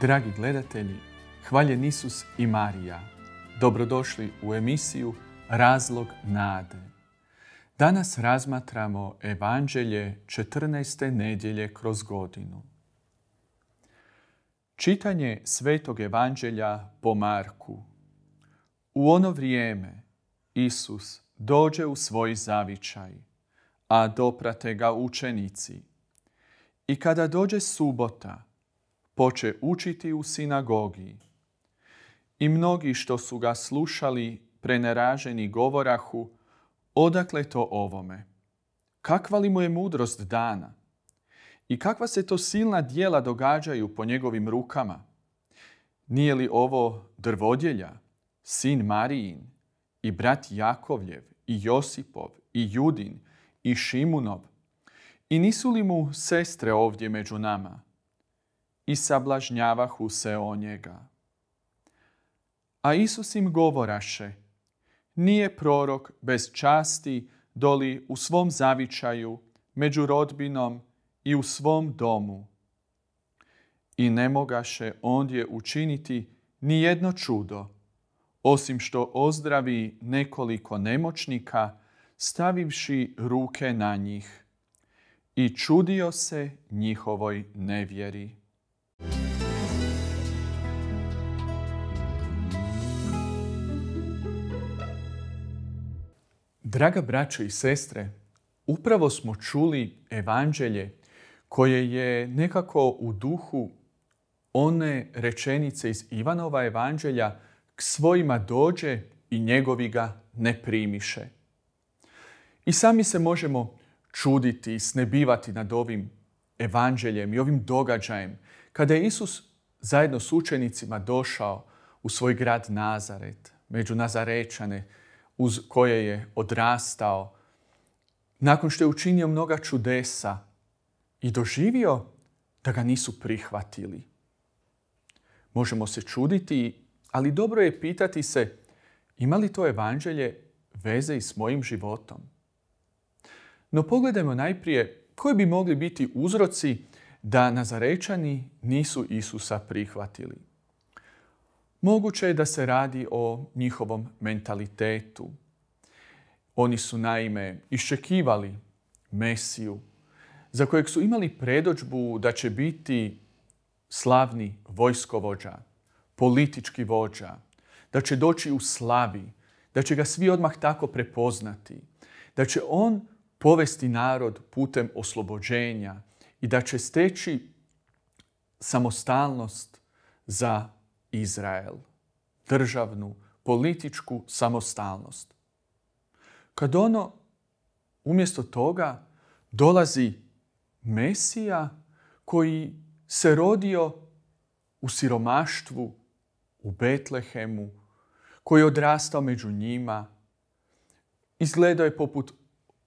Dragi gledatelji, hvaljen Isus i Marija. Dobrodošli u emisiju Razlog nade. Danas razmatramo Evanđelje 14. nedjelje kroz godinu. Čitanje Svetog Evanđelja po Marku. U ono vrijeme Isus dođe u svoj zavičaj, a doprate ga učenici. I kada dođe subota, poče učiti u sinagogi. I mnogi što su ga slušali, preneraženi govorahu, odakle to ovome? Kakva li mu je mudrost dana? I kakva se to silna dijela događaju po njegovim rukama? Nije li ovo drvodjelja, sin Marijin, i brat Jakovljev, i Josipov, i Judin, i Šimunov? I nisu li mu sestre ovdje među nama? i sablažnjavahu se o njega. A Isus im govoraše, nije prorok bez časti doli u svom zavičaju, među rodbinom i u svom domu. I ne mogaše ondje učiniti ni jedno čudo, osim što ozdravi nekoliko nemoćnika, stavivši ruke na njih. I čudio se njihovoj nevjeri. Draga braćo i sestre, upravo smo čuli evanđelje koje je nekako u duhu one rečenice iz Ivanova evanđelja k svojima dođe i njegovi ga ne primiše. I sami se možemo čuditi i snebivati nad ovim evanđeljem i ovim događajem. Kada je Isus zajedno s učenicima došao u svoj grad Nazaret, među Nazarečane, uz koje je odrastao, nakon što je učinio mnoga čudesa i doživio da ga nisu prihvatili. Možemo se čuditi, ali dobro je pitati se ima li to evanđelje veze i s mojim životom. No pogledajmo najprije koji bi mogli biti uzroci da Nazarečani nisu Isusa prihvatili. Moguće je da se radi o njihovom mentalitetu. Oni su naime iščekivali Mesiju, za kojeg su imali predođbu da će biti slavni vojskovođa, politički vođa, da će doći u slavi, da će ga svi odmah tako prepoznati, da će on povesti narod putem oslobođenja i da će steći samostalnost za Izrael, državnu, političku samostalnost. Kad ono umjesto toga dolazi Mesija koji se rodio u siromaštvu u Betlehemu, koji je odrastao među njima, izgledao je poput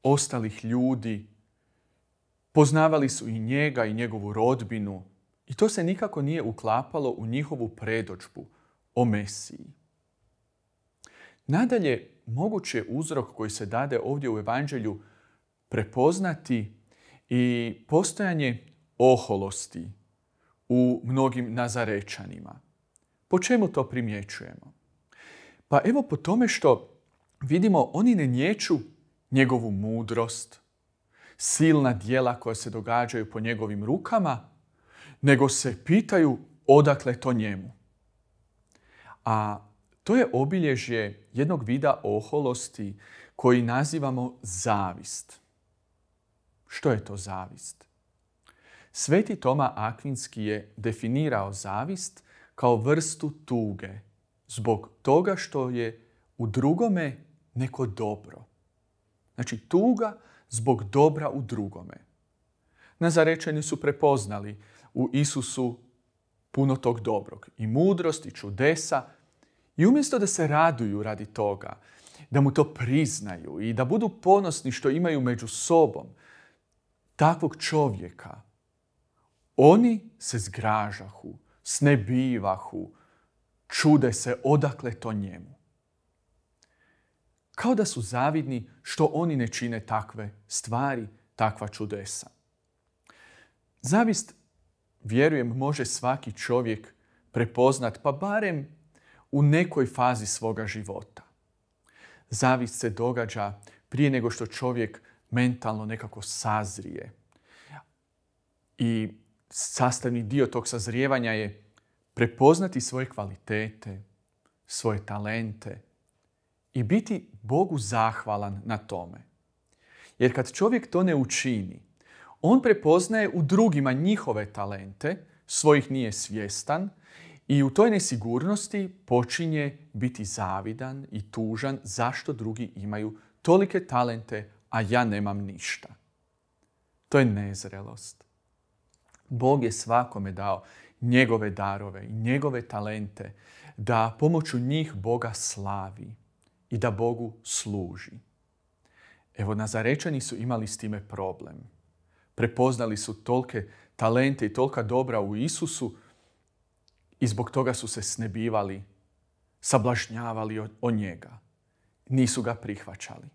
ostalih ljudi, poznavali su i njega i njegovu rodbinu, i to se nikako nije uklapalo u njihovu predočbu o Mesiji. Nadalje, moguće je uzrok koji se dade ovdje u Evanđelju prepoznati i postojanje oholosti u mnogim Nazarečanima. Po čemu to primjećujemo? Pa evo po tome što vidimo oni ne nječu njegovu mudrost, silna dijela koja se događaju po njegovim rukama, nego se pitaju odakle to njemu. A to je obilježje jednog vida oholosti koji nazivamo zavist. Što je to zavist? Sveti Toma Akvinski je definirao zavist kao vrstu tuge zbog toga što je u drugome neko dobro. Znači tuga zbog dobra u drugome. Nazarečeni su prepoznali u Isusu puno tog dobrog. I mudrost, i čudesa. I umjesto da se raduju radi toga, da mu to priznaju i da budu ponosni što imaju među sobom, takvog čovjeka, oni se zgražahu, snebivahu, čude se odakle to njemu. Kao da su zavidni što oni ne čine takve stvari, takva čudesa. Zavist vjerujem, može svaki čovjek prepoznat, pa barem u nekoj fazi svoga života. Zavis se događa prije nego što čovjek mentalno nekako sazrije. I sastavni dio tog sazrijevanja je prepoznati svoje kvalitete, svoje talente i biti Bogu zahvalan na tome. Jer kad čovjek to ne učini, on prepoznaje u drugima njihove talente, svojih nije svjestan i u toj nesigurnosti počinje biti zavidan i tužan zašto drugi imaju tolike talente, a ja nemam ništa. To je nezrelost. Bog je svakome dao njegove darove i njegove talente da pomoću njih Boga slavi i da Bogu služi. Evo, Nazarečani su imali s time problem. Prepoznali su tolke talente i tolika dobra u Isusu i zbog toga su se snebivali, sablažnjavali o njega. Nisu ga prihvaćali.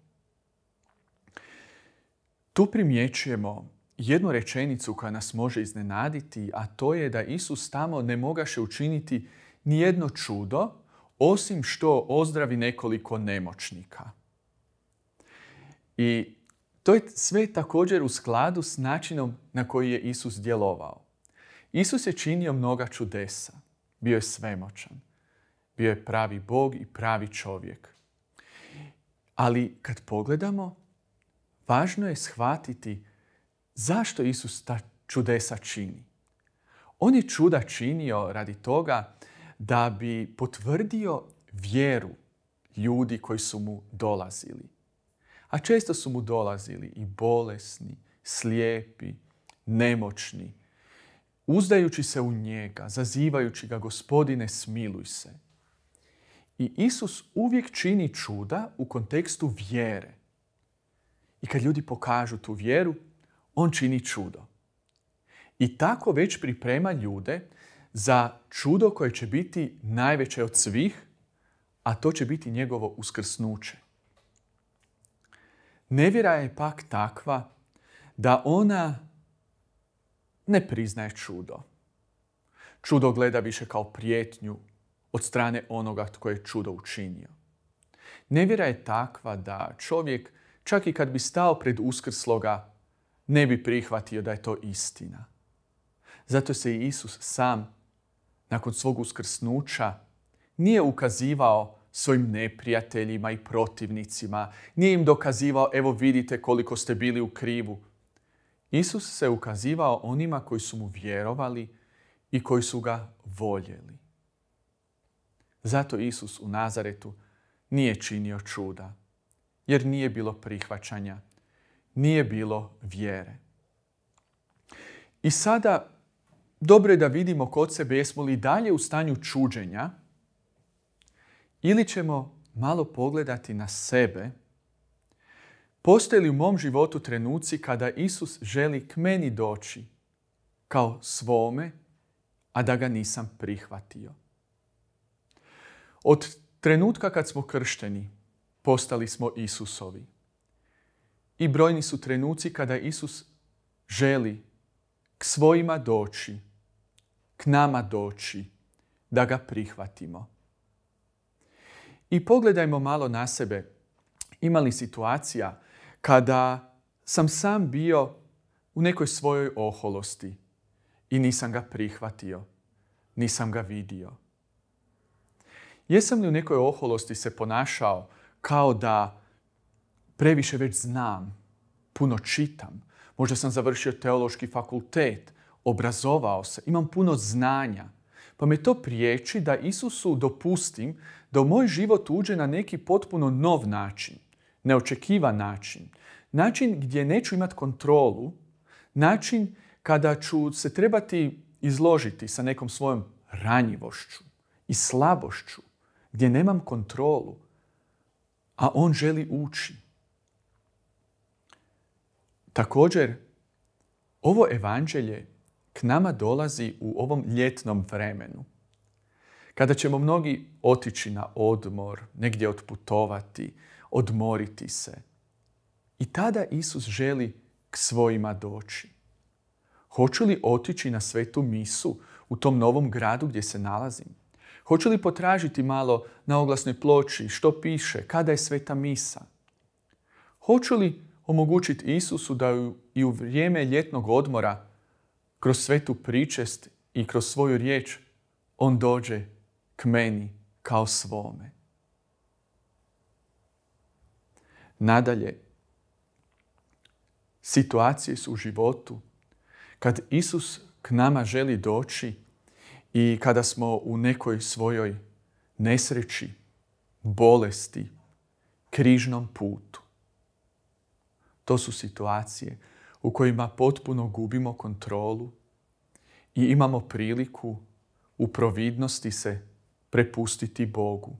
Tu primjećujemo jednu rečenicu koja nas može iznenaditi, a to je da Isus tamo ne mogaše učiniti ni jedno čudo, osim što ozdravi nekoliko nemoćnika. I to je sve također u skladu s načinom na koji je Isus djelovao. Isus je činio mnoga čudesa. Bio je svemoćan. Bio je pravi Bog i pravi čovjek. Ali kad pogledamo, važno je shvatiti zašto Isus ta čudesa čini. On je čuda činio radi toga da bi potvrdio vjeru ljudi koji su mu dolazili. A često su mu dolazili i bolesni, slijepi, nemoćni, uzdajući se u njega, zazivajući ga, gospodine, smiluj se. I Isus uvijek čini čuda u kontekstu vjere. I kad ljudi pokažu tu vjeru, on čini čudo. I tako već priprema ljude za čudo koje će biti najveće od svih, a to će biti njegovo uskrsnuće. Nevjera je pak takva da ona ne priznaje čudo. Čudo gleda više kao prijetnju od strane onoga tko je čudo učinio. Nevjera je takva da čovjek, čak i kad bi stao pred uskrsloga, ne bi prihvatio da je to istina. Zato se i Isus sam, nakon svog uskrsnuća, nije ukazivao svojim neprijateljima i protivnicima. Nije im dokazivao, evo vidite koliko ste bili u krivu. Isus se ukazivao onima koji su mu vjerovali i koji su ga voljeli. Zato Isus u Nazaretu nije činio čuda, jer nije bilo prihvaćanja, nije bilo vjere. I sada dobro je da vidimo kod sebe jesmo li dalje u stanju čuđenja ili ćemo malo pogledati na sebe. Postoje li u mom životu trenuci kada Isus želi k meni doći kao svome, a da ga nisam prihvatio? Od trenutka kad smo kršteni, postali smo Isusovi. I brojni su trenuci kada Isus želi k svojima doći, k nama doći, da ga prihvatimo. I pogledajmo malo na sebe. Imali situacija kada sam sam bio u nekoj svojoj oholosti i nisam ga prihvatio, nisam ga vidio. Jesam li u nekoj oholosti se ponašao kao da previše već znam, puno čitam, možda sam završio teološki fakultet, obrazovao se, imam puno znanja, pa me to priječi da Isusu dopustim da u moj život uđe na neki potpuno nov način, neočekivan način, način gdje neću imati kontrolu, način kada ću se trebati izložiti sa nekom svojom ranjivošću i slabošću, gdje nemam kontrolu, a on želi ući. Također, ovo evanđelje k nama dolazi u ovom ljetnom vremenu. Kada ćemo mnogi otići na odmor, negdje otputovati, odmoriti se. I tada Isus želi k svojima doći. Hoću li otići na svetu misu u tom novom gradu gdje se nalazim? Hoću li potražiti malo na oglasnoj ploči što piše, kada je sveta misa? Hoću li omogućiti Isusu da i u vrijeme ljetnog odmora kroz svetu pričest i kroz svoju riječ, on dođe k meni kao svome. Nadalje, situacije su u životu kad Isus k nama želi doći i kada smo u nekoj svojoj nesreći, bolesti, križnom putu. To su situacije u kojima potpuno gubimo kontrolu i imamo priliku u providnosti se prepustiti Bogu.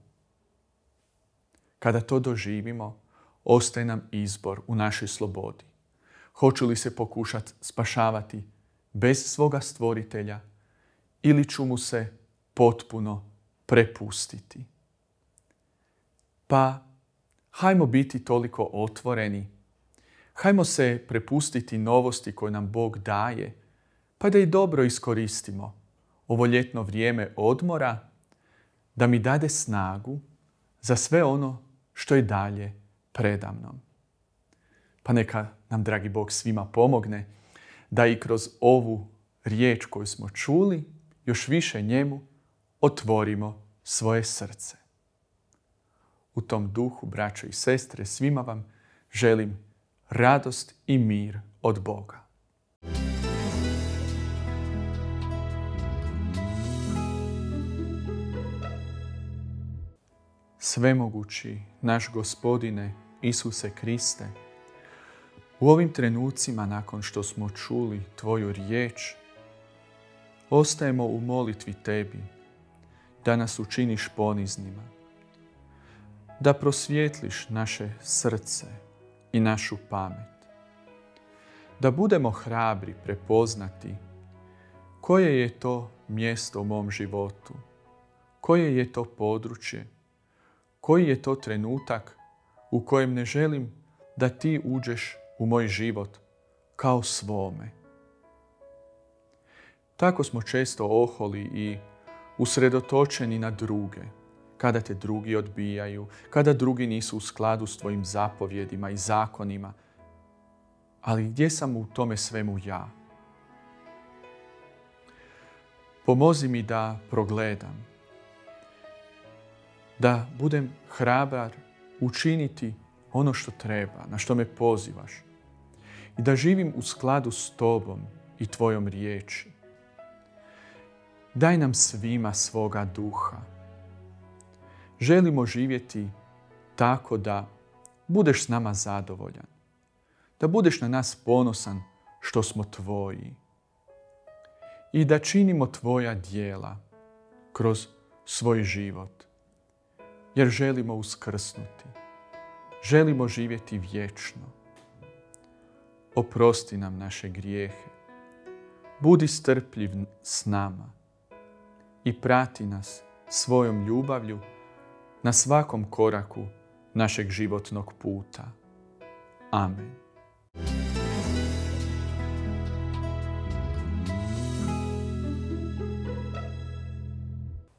Kada to doživimo, ostaje nam izbor u našoj slobodi. Hoću li se pokušati spašavati bez svoga stvoritelja ili ću mu se potpuno prepustiti? Pa, hajmo biti toliko otvoreni Hajmo se prepustiti novosti koje nam Bog daje, pa da i dobro iskoristimo ovo ljetno vrijeme odmora, da mi dade snagu za sve ono što je dalje predamnom. Pa neka nam, dragi Bog, svima pomogne da i kroz ovu riječ koju smo čuli još više njemu otvorimo svoje srce. U tom duhu, braćo i sestre, svima vam želim radost i mir od Boga. Svemogući naš gospodine Isuse Kriste, u ovim trenucima nakon što smo čuli Tvoju riječ, ostajemo u molitvi Tebi da nas učiniš poniznima, da prosvjetliš naše srce, i našu pamet. Da budemo hrabri prepoznati koje je to mjesto u mom životu, koje je to područje, koji je to trenutak u kojem ne želim da ti uđeš u moj život kao svome. Tako smo često oholi i usredotočeni na druge, kada te drugi odbijaju, kada drugi nisu u skladu s tvojim zapovjedima i zakonima. Ali gdje sam u tome svemu ja? Pomozi mi da progledam, da budem hrabar učiniti ono što treba, na što me pozivaš i da živim u skladu s tobom i tvojom riječi. Daj nam svima svoga duha, želimo živjeti tako da budeš s nama zadovoljan. Da budeš na nas ponosan što smo tvoji. I da činimo tvoja dijela kroz svoj život. Jer želimo uskrsnuti. Želimo živjeti vječno. Oprosti nam naše grijehe. Budi strpljiv s nama i prati nas svojom ljubavlju na svakom koraku našeg životnog puta. Amen.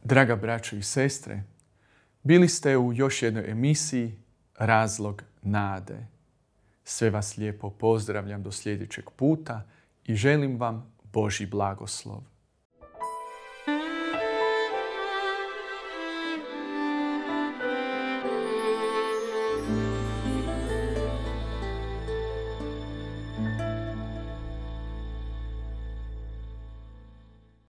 Draga braćo i sestre, bili ste u još jednoj emisiji Razlog nade. Sve vas lijepo pozdravljam do sljedećeg puta i želim vam Boži blagoslov.